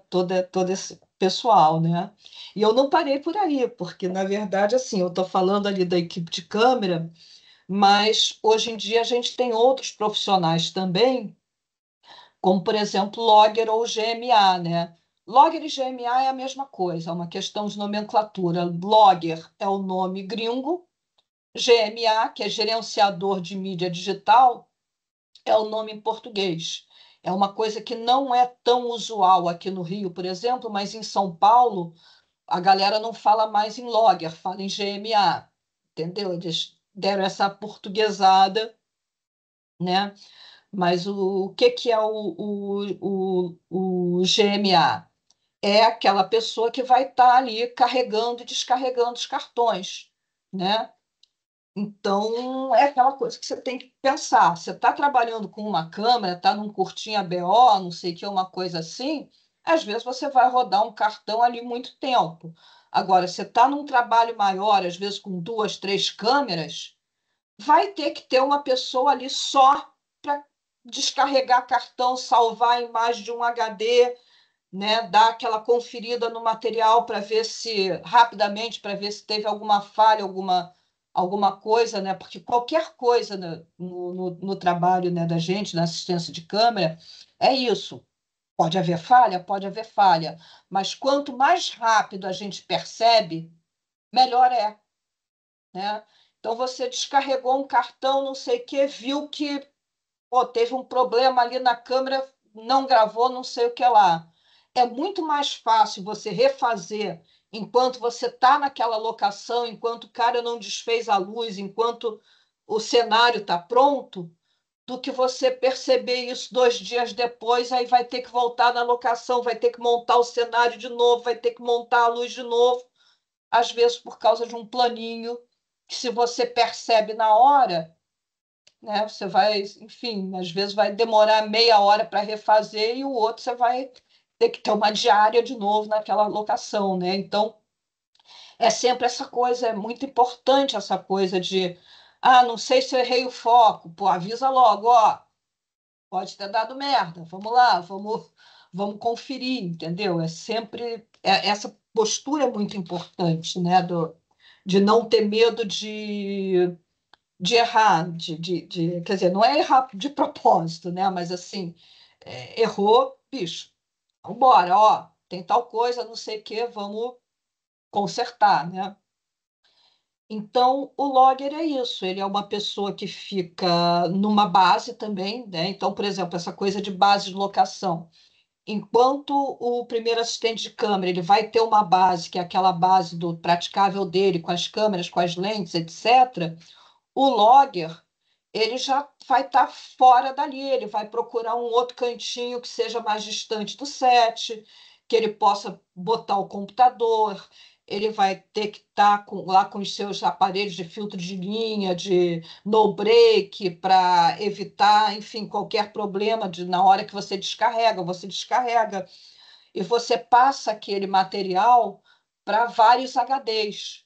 toda, todo esse pessoal, né? E eu não parei por aí, porque, na verdade, assim, eu estou falando ali da equipe de câmera, mas hoje em dia a gente tem outros profissionais também, como, por exemplo, Logger ou GMA, né? Logger e GMA é a mesma coisa, é uma questão de nomenclatura. Logger é o nome gringo, GMA, que é gerenciador de mídia digital, é o nome em português. É uma coisa que não é tão usual aqui no Rio, por exemplo, mas em São Paulo, a galera não fala mais em logger, fala em GMA, entendeu? Eles deram essa portuguesada, né? Mas o, o que, que é o, o, o, o GMA? É aquela pessoa que vai estar tá ali carregando e descarregando os cartões, né? Então, é aquela coisa que você tem que pensar. Você está trabalhando com uma câmera, está num curtinha BO, não sei o que, uma coisa assim, às vezes você vai rodar um cartão ali muito tempo. Agora, você está num trabalho maior, às vezes com duas, três câmeras, vai ter que ter uma pessoa ali só para descarregar cartão, salvar a imagem de um HD, né, dar aquela conferida no material para ver se, rapidamente, para ver se teve alguma falha, alguma alguma coisa, né? Porque qualquer coisa no, no, no trabalho né, da gente, na assistência de câmera, é isso. Pode haver falha, pode haver falha, mas quanto mais rápido a gente percebe, melhor é, né? Então você descarregou um cartão, não sei o que, viu que pô, teve um problema ali na câmera, não gravou, não sei o que lá. É muito mais fácil você refazer enquanto você está naquela locação, enquanto o cara não desfez a luz, enquanto o cenário está pronto, do que você perceber isso dois dias depois, aí vai ter que voltar na locação, vai ter que montar o cenário de novo, vai ter que montar a luz de novo, às vezes por causa de um planinho que se você percebe na hora, né, você vai, enfim, às vezes vai demorar meia hora para refazer e o outro você vai ter que ter uma diária de novo naquela locação, né? Então, é sempre essa coisa, é muito importante essa coisa de, ah, não sei se eu errei o foco, pô, avisa logo, ó, pode ter dado merda, vamos lá, vamos, vamos conferir, entendeu? É sempre, é, essa postura é muito importante, né, do, de não ter medo de, de errar, de, de, de, quer dizer, não é errar de propósito, né, mas assim, é, errou, bicho, Vambora, ó, tem tal coisa, não sei o que, vamos consertar, né? Então, o logger é isso, ele é uma pessoa que fica numa base também, né? Então, por exemplo, essa coisa de base de locação. Enquanto o primeiro assistente de câmera ele vai ter uma base, que é aquela base do praticável dele, com as câmeras, com as lentes, etc., o logger ele já vai estar tá fora dali, ele vai procurar um outro cantinho que seja mais distante do set, que ele possa botar o computador, ele vai ter que estar tá com, lá com os seus aparelhos de filtro de linha, de no break, para evitar, enfim, qualquer problema de na hora que você descarrega, você descarrega. E você passa aquele material para vários HDs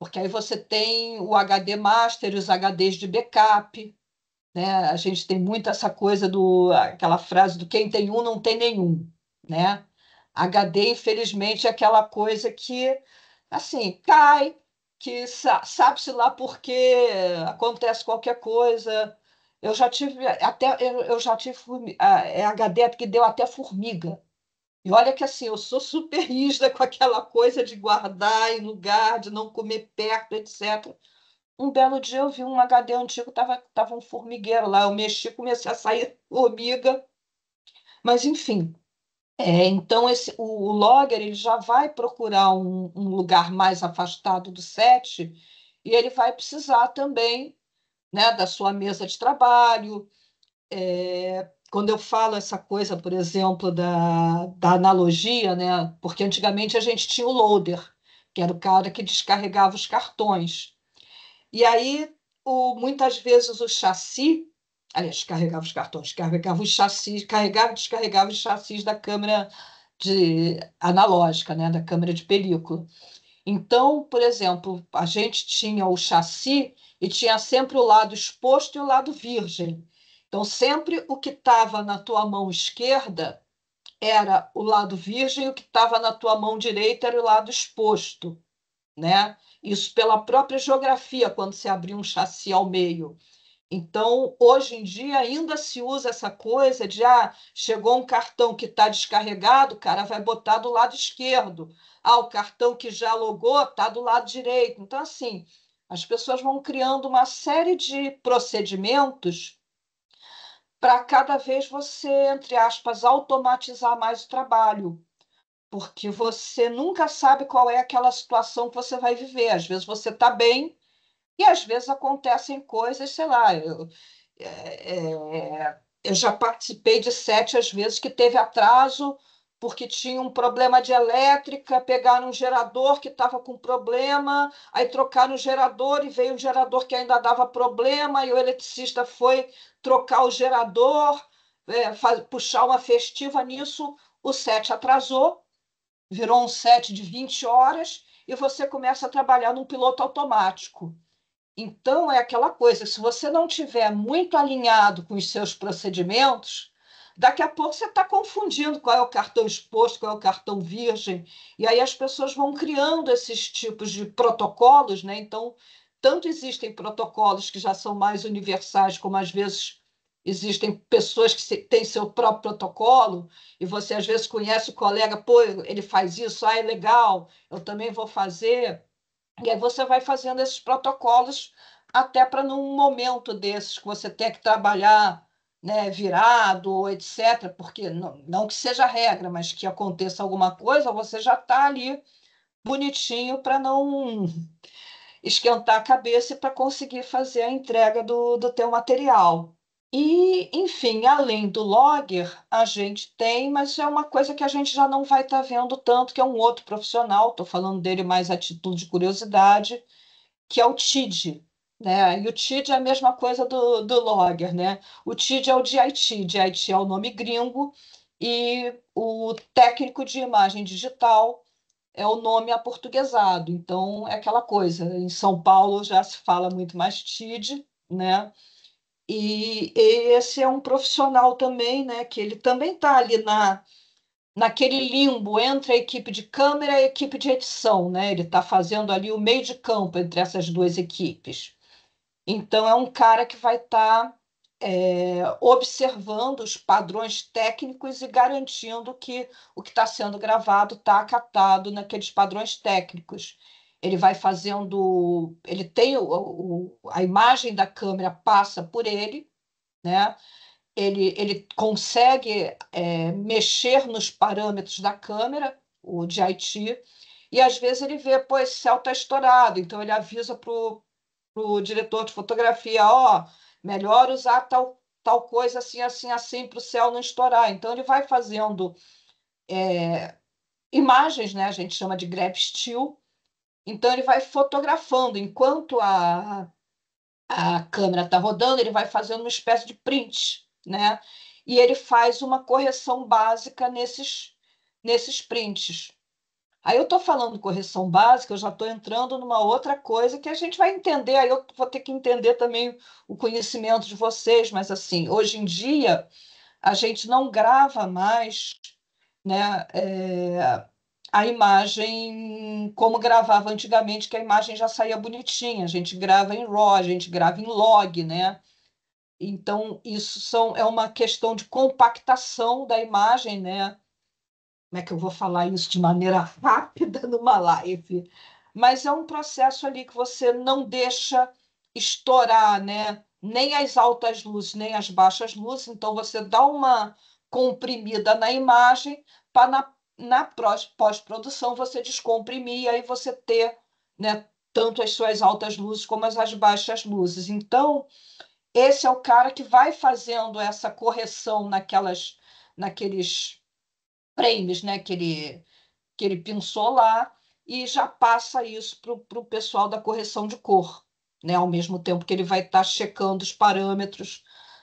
porque aí você tem o HD master, os HDs de backup, né? A gente tem muito essa coisa do aquela frase do quem tem um não tem nenhum, né? HD, infelizmente, é aquela coisa que assim, cai, que sabe-se lá porque acontece qualquer coisa. Eu já tive até eu, eu já tive ah, é HD que deu até formiga e olha que assim, eu sou super rígida com aquela coisa de guardar em lugar, de não comer perto, etc. Um belo dia eu vi um HD antigo, tava, tava um formigueiro lá, eu mexi, comecei a sair (laughs) formiga. Mas enfim, é, então esse, o, o, logger ele já vai procurar um, um lugar mais afastado do set e ele vai precisar também né, da sua mesa de trabalho, é, quando eu falo essa coisa, por exemplo, da, da analogia, né? porque antigamente a gente tinha o loader, que era o cara que descarregava os cartões. E aí, o, muitas vezes, o chassi, aliás, carregava os cartões, carregava os chassis, carregava e descarregava os chassis da câmera de, analógica, né? da câmera de película. Então, por exemplo, a gente tinha o chassi e tinha sempre o lado exposto e o lado virgem. Então, sempre o que estava na tua mão esquerda era o lado virgem, o que estava na tua mão direita era o lado exposto, né? Isso pela própria geografia, quando você abria um chassi ao meio. Então, hoje em dia, ainda se usa essa coisa de, ah, chegou um cartão que está descarregado, o cara vai botar do lado esquerdo. Ah, o cartão que já logou está do lado direito. Então, assim, as pessoas vão criando uma série de procedimentos para cada vez você, entre aspas, automatizar mais o trabalho, porque você nunca sabe qual é aquela situação que você vai viver. Às vezes você está bem e às vezes acontecem coisas, sei lá, eu, é, é, eu já participei de sete às vezes que teve atraso porque tinha um problema de elétrica, pegaram um gerador que estava com problema, aí trocaram o gerador e veio um gerador que ainda dava problema, e o eletricista foi trocar o gerador, é, faz, puxar uma festiva nisso, o set atrasou, virou um set de 20 horas e você começa a trabalhar num piloto automático. Então, é aquela coisa: se você não tiver muito alinhado com os seus procedimentos, daqui a pouco você está confundindo qual é o cartão exposto, qual é o cartão virgem. E aí as pessoas vão criando esses tipos de protocolos, né? Então, tanto existem protocolos que já são mais universais, como às vezes existem pessoas que têm seu próprio protocolo, e você às vezes conhece o colega, pô, ele faz isso, ah, é legal, eu também vou fazer. E aí você vai fazendo esses protocolos até para num momento desses que você tem que trabalhar né, virado, etc., porque não, não que seja regra, mas que aconteça alguma coisa, você já está ali bonitinho para não esquentar a cabeça para conseguir fazer a entrega do, do teu material. E, enfim, além do logger, a gente tem, mas é uma coisa que a gente já não vai estar tá vendo tanto, que é um outro profissional, estou falando dele mais a título de curiosidade, que é o TID. Né? E o TID é a mesma coisa do, do logger. Né? O TID é o DIT, DIT é o nome gringo, e o técnico de imagem digital é o nome aportuguesado. Então, é aquela coisa. Em São Paulo já se fala muito mais TID, né? E, e esse é um profissional também, né? Que ele também está ali na, naquele limbo entre a equipe de câmera e a equipe de edição, né? Ele está fazendo ali o meio de campo entre essas duas equipes. Então, é um cara que vai estar tá é, observando os padrões técnicos e garantindo que o que está sendo gravado está acatado naqueles padrões técnicos. Ele vai fazendo, ele tem o, o, a imagem da câmera passa por ele, né? Ele, ele consegue é, mexer nos parâmetros da câmera, o de Haiti, e às vezes ele vê, pô, esse céu está estourado, então ele avisa para o diretor de fotografia, ó, oh, melhor usar tal, tal coisa assim, assim, assim, para o céu não estourar. Então, ele vai fazendo é, imagens, né? a gente chama de grab still. Então, ele vai fotografando. Enquanto a, a câmera está rodando, ele vai fazendo uma espécie de print. Né? E ele faz uma correção básica nesses, nesses prints. Aí eu estou falando correção básica, eu já estou entrando numa outra coisa que a gente vai entender, aí eu vou ter que entender também o conhecimento de vocês, mas assim, hoje em dia a gente não grava mais né, é, a imagem como gravava antigamente, que a imagem já saía bonitinha, a gente grava em RAW, a gente grava em log, né? Então, isso são, é uma questão de compactação da imagem, né? como é que eu vou falar isso de maneira (laughs) rápida numa live? Mas é um processo ali que você não deixa estourar, né? Nem as altas luzes, nem as baixas luzes. Então, você dá uma comprimida na imagem para na, na pós-produção você descomprimir e aí você ter né, tanto as suas altas luzes como as, as baixas luzes. Então, esse é o cara que vai fazendo essa correção naquelas, naqueles frames né, que, ele, que ele pinçou lá e já passa isso para o pessoal da correção de cor, né, ao mesmo tempo que ele vai estar tá checando os parâmetros.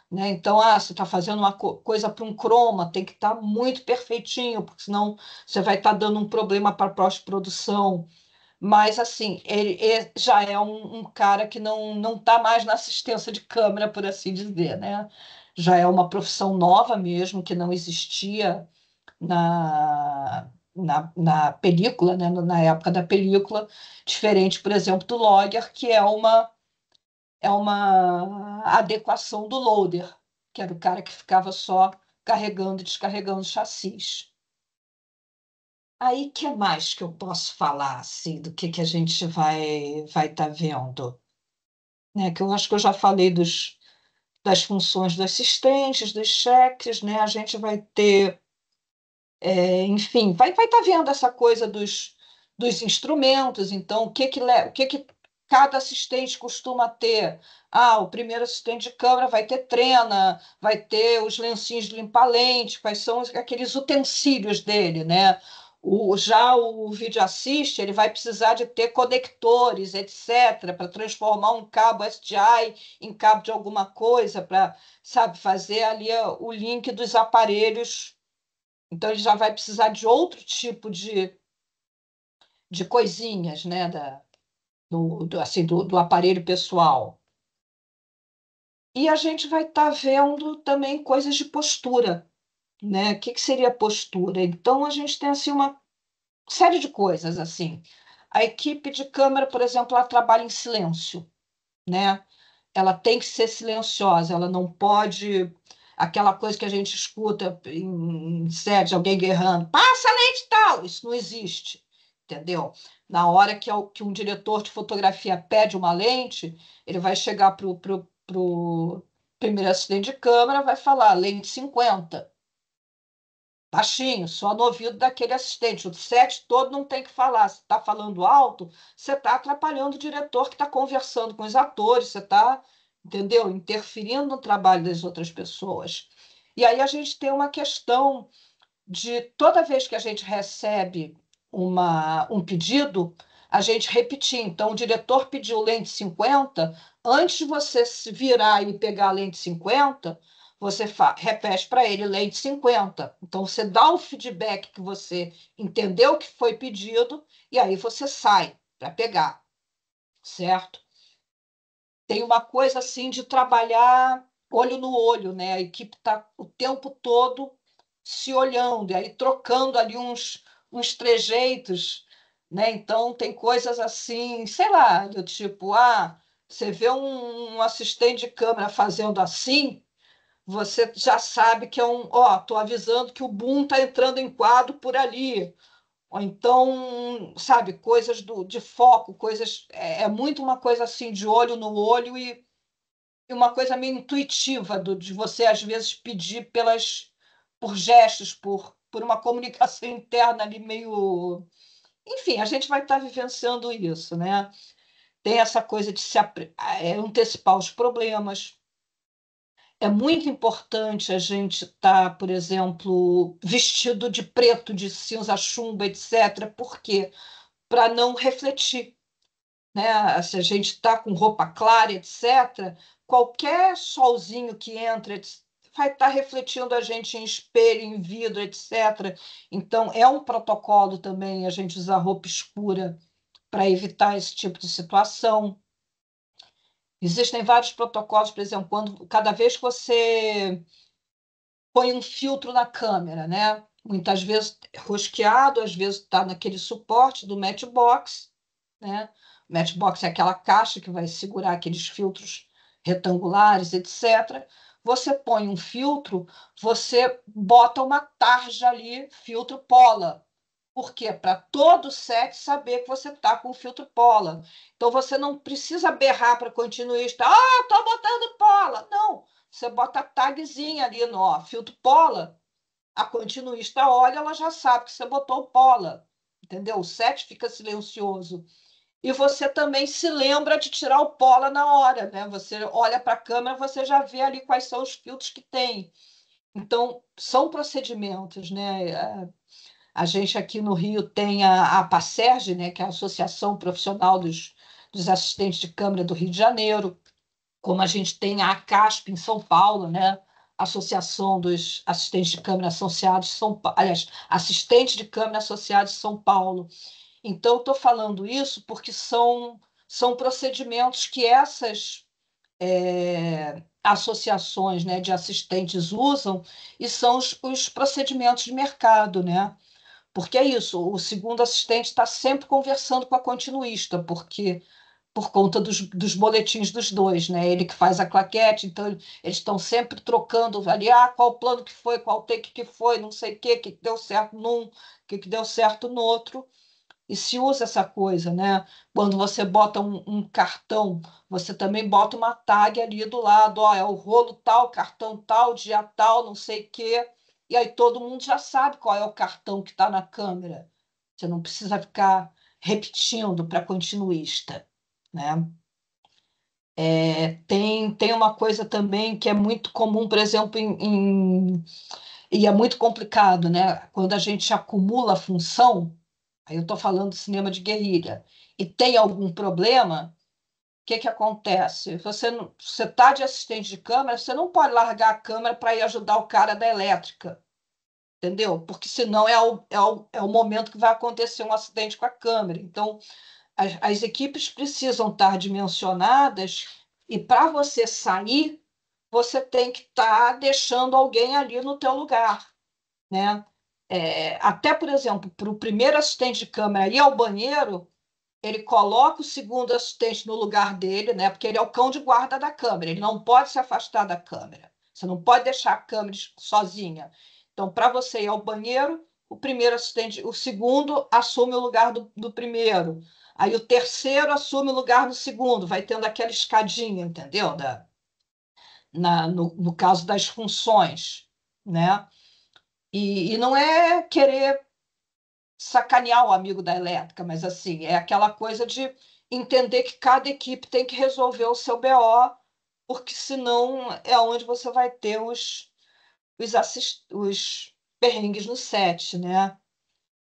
Né? Então, ah, você está fazendo uma co coisa para um croma, tem que estar tá muito perfeitinho, porque senão você vai estar tá dando um problema para a pós-produção. Mas, assim, ele, ele já é um, um, cara que não está mais na assistência de câmera, por assim dizer. Né? Já é uma profissão nova mesmo, que não existia na, na, na película, né, na época da película, diferente, por exemplo, do logger, que é uma, é uma adequação do loader, que era o cara que ficava só carregando e descarregando chassis. Aí, que mais que eu posso falar assim, do que, que a gente vai vai estar tá vendo? Né, que eu acho que eu já falei dos, das funções dos assistentes, dos cheques, né? A gente vai ter é, enfim, vai estar vai tá vendo essa coisa dos, dos instrumentos, então, o que que, o que que cada assistente costuma ter? Ah, o primeiro assistente de câmera vai ter trena, vai ter os lencinhos de lente quais são aqueles utensílios dele, né? O, já o vídeo assiste, ele vai precisar de ter conectores, etc., para transformar um cabo SDI em cabo de alguma coisa, para, sabe, fazer ali o link dos aparelhos então, ele já vai precisar de outro tipo de, de coisinhas, né? Da, do, do assim, do, do, aparelho pessoal. E a gente vai estar tá vendo também coisas de postura, né? O que, que seria postura? Então, a gente tem, assim, uma série de coisas, assim. A equipe de câmera, por exemplo, ela trabalha em silêncio, né? Ela tem que ser silenciosa, ela não pode aquela coisa que a gente escuta em sede, alguém guerrando, passa lente tal, isso não existe, entendeu? Na hora que, é que um diretor de fotografia pede uma lente, ele vai chegar para o pro, pro primeiro assistente de câmera, vai falar lente 50, baixinho, só no ouvido daquele assistente. O set todo não tem que falar. Se está falando alto, você está atrapalhando o diretor que está conversando com os atores, você está entendeu? Interferindo no trabalho das outras pessoas. E aí a gente tem uma questão de toda vez que a gente recebe uma, um pedido, a gente repetir. Então, o diretor pediu lente 50, antes de você se virar e pegar a lente 50, você repete para ele lente 50. Então, você dá o feedback que você entendeu que foi pedido e aí você sai para pegar, certo? tem uma coisa assim de trabalhar olho no olho, né? A equipe está o tempo todo se olhando, e aí trocando ali uns, uns trejeitos, né? Então tem coisas assim, sei lá, do tipo, ah, você vê um, um assistente de câmera fazendo assim, você já sabe que é um, ó, tô avisando que o boom tá entrando em quadro por ali ou então, sabe, coisas do, de foco, coisas. É, é, muito uma coisa assim, de olho no olho e, e uma coisa meio intuitiva do, de você, às vezes, pedir pelas, por gestos, por, por uma comunicação (laughs) interna ali meio. Enfim, a gente vai estar vivenciando isso, né? Tem essa coisa de se é, antecipar os problemas, é muito importante a gente estar, tá, por exemplo, vestido de preto, de cinza chumba, etc. Por quê? Para não refletir. Né? Se a gente está com roupa clara, etc., qualquer solzinho que entra vai estar tá refletindo a gente em espelho, em vidro, etc. Então, é um protocolo também a gente usar roupa escura para evitar esse tipo de situação. Existem vários protocolos, por exemplo, quando cada vez que você põe um filtro na câmera, né? Muitas vezes rosqueado, às vezes está naquele suporte do matchbox, né? O matchbox é aquela caixa que vai segurar aqueles filtros retangulares, etc. Você põe um filtro, você bota uma tarja ali, filtro pola, por quê? Para todo set saber que você está com filtro Pola. Então você não precisa berrar para continuista, ah, oh, estou botando Pola. Não, você bota a tagzinha ali no ó, filtro Pola, a continuista olha, ela já sabe que você botou Pola. Entendeu? O set fica silencioso. E você também se lembra de tirar o Pola na hora, né? Você olha para a câmera, você já vê ali quais são os filtros que tem. Então, são procedimentos, né? É, a gente aqui no Rio tem a, a né, que é a Associação Profissional dos, dos Assistentes de Câmara do Rio de Janeiro, como a gente tem a ACASP em São Paulo, né, Associação dos Assistentes de Câmara Associados São Paulo, aliás, Assistentes de Câmara Associados de São Paulo. Então, estou falando isso porque são, são procedimentos que essas é, associações né, de assistentes usam e são os, os procedimentos de mercado, né? Porque é isso, o segundo assistente está sempre conversando com a continuista, porque por conta dos, dos boletins dos dois, né? Ele que faz a claquete, então eles estão sempre trocando ali, ah, qual plano que foi, qual take que foi, não sei o que, que deu certo num, o que, que deu certo no outro. E se usa essa coisa, né? Quando você bota um, um, cartão, você também bota uma tag ali do lado, ó, é o rolo tal, cartão tal, dia tal, não sei o quê e aí todo mundo já sabe qual é o cartão que está na câmera. Você não precisa ficar repetindo para continuista. Né? É, tem, tem uma coisa também que é muito comum, por exemplo, em, em, e é muito complicado, né? quando a gente acumula função, aí eu estou falando de cinema de guerrilha, e tem algum problema, que, que acontece? Você está de assistente de câmera, você não pode largar a câmera para ir ajudar o cara da elétrica, entendeu? Porque senão é o, é o, é o momento que vai acontecer um acidente com a câmera. Então, as, as equipes precisam estar dimensionadas e para você sair, você tem que estar tá deixando alguém ali no teu lugar, né? É, até, por exemplo, para o primeiro assistente de câmera ir ao banheiro, ele coloca o segundo assistente no lugar dele, né? Porque ele é o cão de guarda da câmera, ele não pode se afastar da câmera. Você não pode deixar a câmera sozinha. Então, para você ir ao banheiro, o primeiro assistente, o segundo assume o lugar do, do primeiro. Aí o terceiro assume o lugar do segundo, vai tendo aquela escadinha, entendeu? Da, na, no, no caso das funções, né? E, e não é querer sacanear o amigo da elétrica, mas assim, é aquela coisa de entender que cada equipe tem que resolver o seu BO, porque senão é onde você vai ter os, os, assist, os perrengues no set, né? O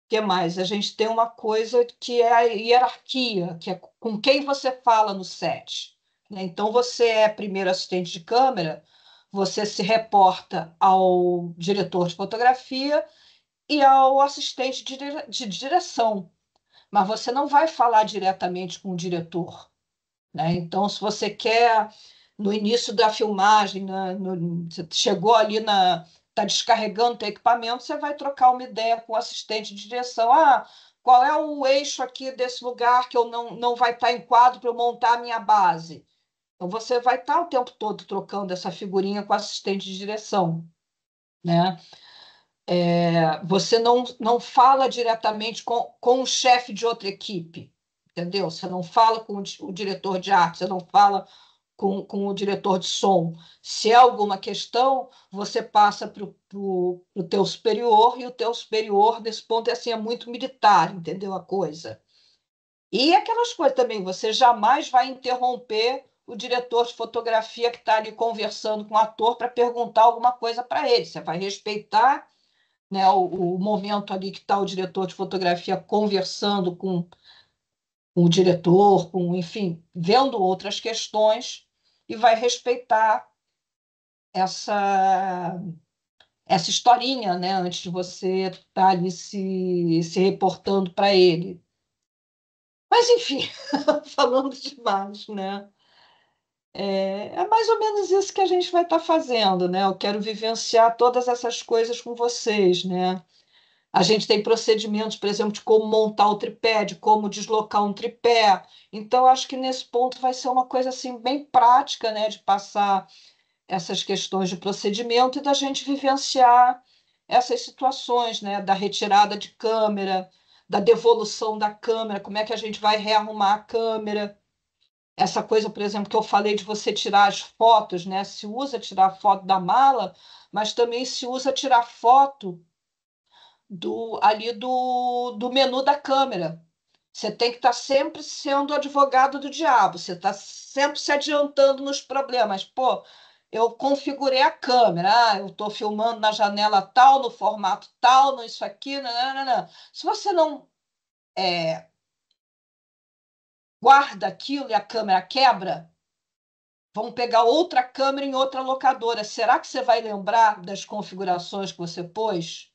que mais? A gente tem uma coisa que é a hierarquia, que é com quem você fala no set. Né? Então, você é primeiro assistente de câmera, você se reporta ao diretor de fotografia e ao assistente de direção. Mas você não vai falar diretamente com o diretor. Né? Então, se você quer, no início da filmagem, né, no, chegou ali na. Está descarregando o equipamento, você vai trocar uma ideia com o assistente de direção. Ah, qual é o eixo aqui desse lugar que eu não, não vai estar tá em quadro para eu montar a minha base? Então, você vai estar tá o tempo todo trocando essa figurinha com o assistente de direção. Né? É, você não, não fala diretamente com, com o chefe de outra equipe, entendeu? Você não fala com o, diretor de arte, você não fala com, com, o diretor de som. Se é alguma questão, você passa para o teu superior, e o teu superior, nesse ponto, é, assim, é muito militar, entendeu a coisa? E aquelas coisas também, você jamais vai interromper o diretor de fotografia que está ali conversando com o ator para perguntar alguma coisa para ele. Você vai respeitar né, o, o momento ali que está o diretor de fotografia conversando com, o diretor, com, enfim, vendo outras questões e vai respeitar essa essa historinha, né, antes de você estar tá ali se, se reportando para ele. Mas, enfim, (laughs) falando demais, né? É, é, mais ou menos isso que a gente vai estar tá fazendo, né? Eu quero vivenciar todas essas coisas com vocês, né? A gente tem procedimentos, por exemplo, de como montar o tripé, de como deslocar um tripé. Então, acho que nesse ponto vai ser uma coisa assim bem prática, né? De passar essas questões de procedimento e da gente vivenciar essas situações, né? Da retirada de câmera, da devolução da câmera, como é que a gente vai rearrumar a câmera essa coisa, por exemplo, que eu falei de você tirar as fotos, né? Se usa tirar foto da mala, mas também se usa tirar foto do ali do, do menu da câmera. Você tem que estar tá sempre sendo advogado do diabo, você está sempre se adiantando nos problemas. Pô, eu configurei a câmera, ah, eu estou filmando na janela tal, no formato tal, no isso aqui, não, não, não. Se você não é, guarda aquilo e a câmera quebra, vão pegar outra câmera em outra locadora. Será que você vai lembrar das configurações que você pôs?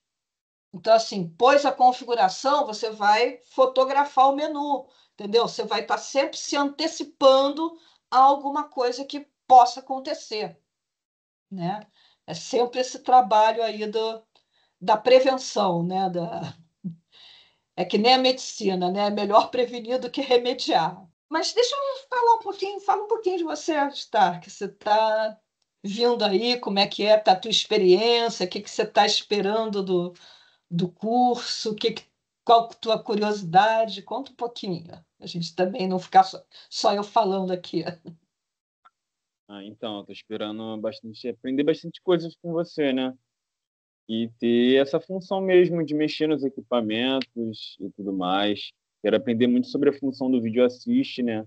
Então, assim, pôs a configuração, você vai fotografar o menu, entendeu? Você vai estar tá sempre se antecipando a alguma coisa que possa acontecer, né? É sempre esse trabalho aí do, da prevenção, né? Da, é que nem a medicina, né? É melhor prevenir do que remediar. Mas deixa eu falar um pouquinho, fala um pouquinho de você, Stark. Você está vindo aí, como é que é, tá a tua experiência, o que, que você está esperando do, do curso, que, que, qual a tua curiosidade, conta um pouquinho. A gente também não ficar só, só eu falando aqui. Ah, então, estou esperando bastante, aprender bastante coisas com você, né? e ter essa função mesmo de mexer nos equipamentos e tudo mais. Quero aprender muito sobre a função do vídeo assist, né?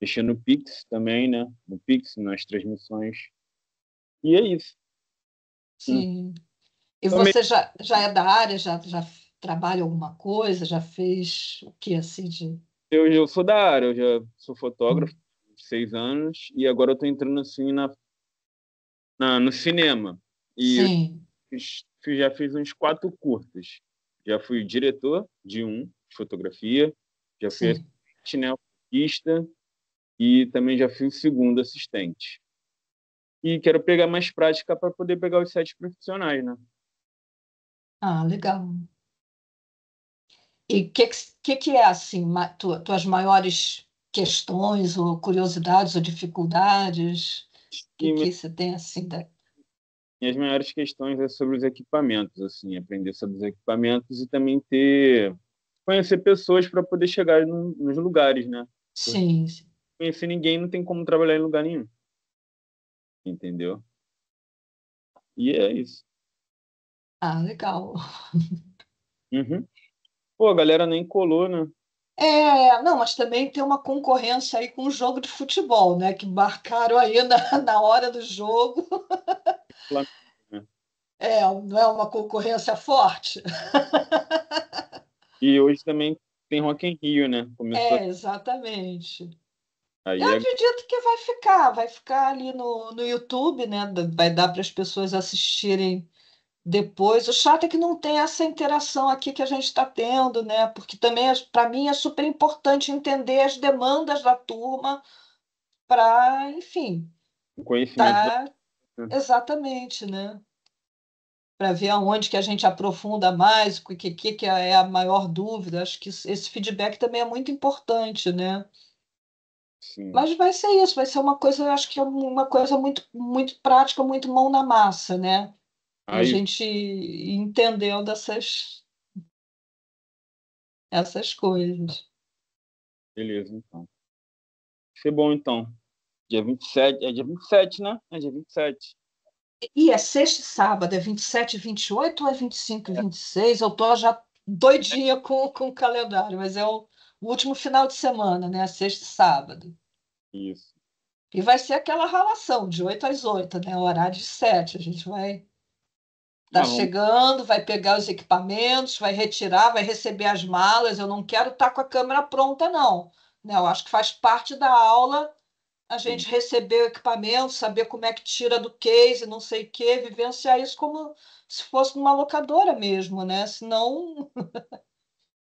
Mexer no Pix também, né? No Pix, nas transmissões. E é isso. Sim. Hum. E você já, já é da área, já, já trabalha alguma coisa, já fez o que assim de. Eu, eu sou da área, eu já sou fotógrafo hum. seis anos e agora eu tô entrando assim na, na no cinema. E Sim já fiz uns quatro curtas. Já fui diretor de um, de fotografia, já fui assistente, artista, e também já fui o segundo assistente. E quero pegar mais prática para poder pegar os sete profissionais, né? Ah, legal. E o que, que, que, é, assim, ma, tu, tuas maiores questões ou curiosidades ou dificuldades que, que, que você tem, assim, da, minhas maiores questões é sobre os equipamentos, assim, aprender sobre os equipamentos e também ter conhecer pessoas para poder chegar nos lugares, né? Porque sim. Conhecer ninguém não tem como trabalhar em lugar nenhum. Entendeu? E é isso. Ah, legal. (laughs) Uhum. Pô, a galera nem colou, né? É, não, mas também tem uma concorrência aí com o jogo de futebol, né? Que marcaram aí na, (laughs) na hora do jogo. (laughs) É, não é uma concorrência forte. E hoje também tem Rock in Rio, né? Começou... É, exatamente. Aí Eu é... acredito que vai ficar, vai ficar ali no, no YouTube, né? Vai dar para as pessoas assistirem depois, o chato é que não tem essa interação aqui que a gente está tendo, né? Porque também, é, para mim, é super importante entender as demandas da turma para, enfim. O conhecimento. Tá... Né? Exatamente, né? Para ver aonde que a gente aprofunda mais, o que, que, que é a maior dúvida. Acho que esse feedback também é muito importante, né? Sim. Mas vai ser isso, vai ser uma coisa, acho que é uma coisa muito, muito prática, muito mão na massa, né? Aí... A gente entendeu dessas essas coisas. Beleza, então. Vai ser bom, então. Dia 27, é dia 27, né? É dia 27. E é sexta e sábado, é 27 e 28 ou é 25 e 26? Eu tô já doidinha com, com o calendário, mas é o, o último final de semana, né? É Sexta e sábado. Isso. E vai ser aquela relação, de 8 às 8, né? O horário de 7. A gente vai Está tá chegando, vai pegar os equipamentos, vai retirar, vai receber as malas. Eu não quero estar tá com a câmera pronta, não. Né? Eu acho que faz parte da aula a gente Sim. receber o equipamento, saber como é que tira do case, não sei o quê, vivenciar isso como se fosse numa locadora mesmo, né? Senão. (laughs)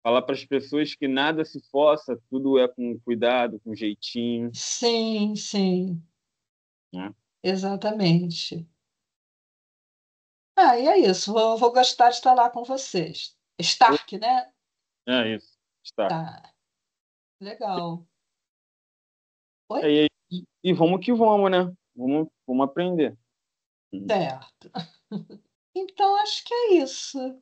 Falar para as pessoas que nada se força, tudo é com cuidado, com jeitinho. Sim, sim. Né? Exatamente. Ah, e é isso. Vou, vou gostar de estar lá com vocês. Stark, né? É isso. Stark. Tá. Legal. Oi? É, e, e vamos que vamos, né? Vamos, vamos aprender. Certo. (laughs) Então, acho que é isso.